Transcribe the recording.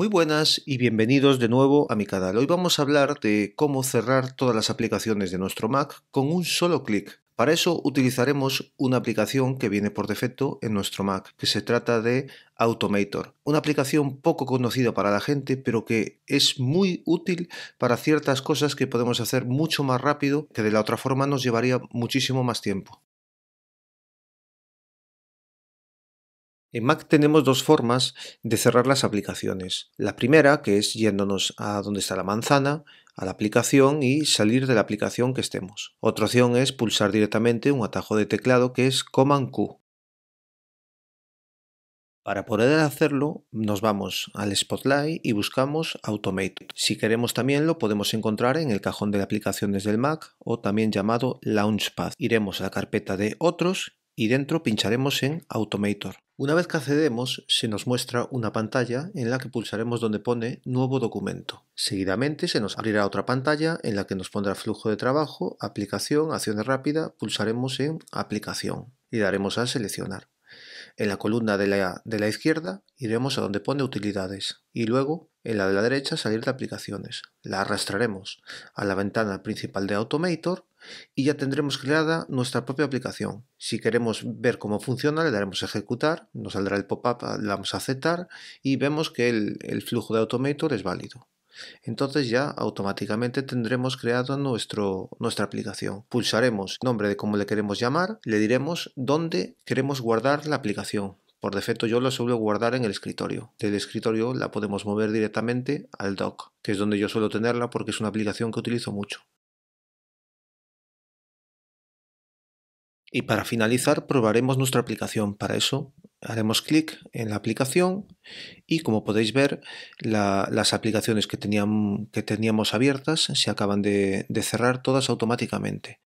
Muy buenas y bienvenidos de nuevo a mi canal. Hoy vamos a hablar de cómo cerrar todas las aplicaciones de nuestro Mac con un solo clic. Para eso utilizaremos una aplicación que viene por defecto en nuestro Mac, que se trata de Automator, una aplicación poco conocida para la gente, pero que es muy útil para ciertas cosas que podemos hacer mucho más rápido que de la otra forma nos llevaría muchísimo más tiempo. En Mac tenemos dos formas de cerrar las aplicaciones. La primera, que es yéndonos a donde está la manzana, a la aplicación y salir de la aplicación que estemos. Otra opción es pulsar directamente un atajo de teclado que es Command Q. Para poder hacerlo, nos vamos al Spotlight y buscamos Automator. Si queremos también lo podemos encontrar en el cajón de aplicaciones del Mac o también llamado Launchpad. Iremos a la carpeta de Otros y dentro pincharemos en Automator. Una vez que accedemos, se nos muestra una pantalla en la que pulsaremos donde pone Nuevo documento. Seguidamente se nos abrirá otra pantalla en la que nos pondrá Flujo de trabajo, Aplicación, Acciones rápida, pulsaremos en Aplicación y daremos a Seleccionar en la columna de la, de la izquierda iremos a donde pone utilidades y luego en la de la derecha salir de aplicaciones. La arrastraremos a la ventana principal de Automator y ya tendremos creada nuestra propia aplicación. Si queremos ver cómo funciona, le daremos a ejecutar, nos saldrá el pop-up, le vamos a aceptar y vemos que el, el flujo de Automator es válido entonces ya automáticamente tendremos creado nuestra aplicación. Pulsaremos nombre de cómo le queremos llamar, le diremos dónde queremos guardar la aplicación. Por defecto yo lo suelo guardar en el escritorio. Del escritorio la podemos mover directamente al dock, que es donde yo suelo tenerla porque es una aplicación que utilizo mucho. Y para finalizar probaremos nuestra aplicación. Para eso haremos clic en la aplicación y como podéis ver las aplicaciones que, teníamos abiertas se acaban de cerrar todas automáticamente.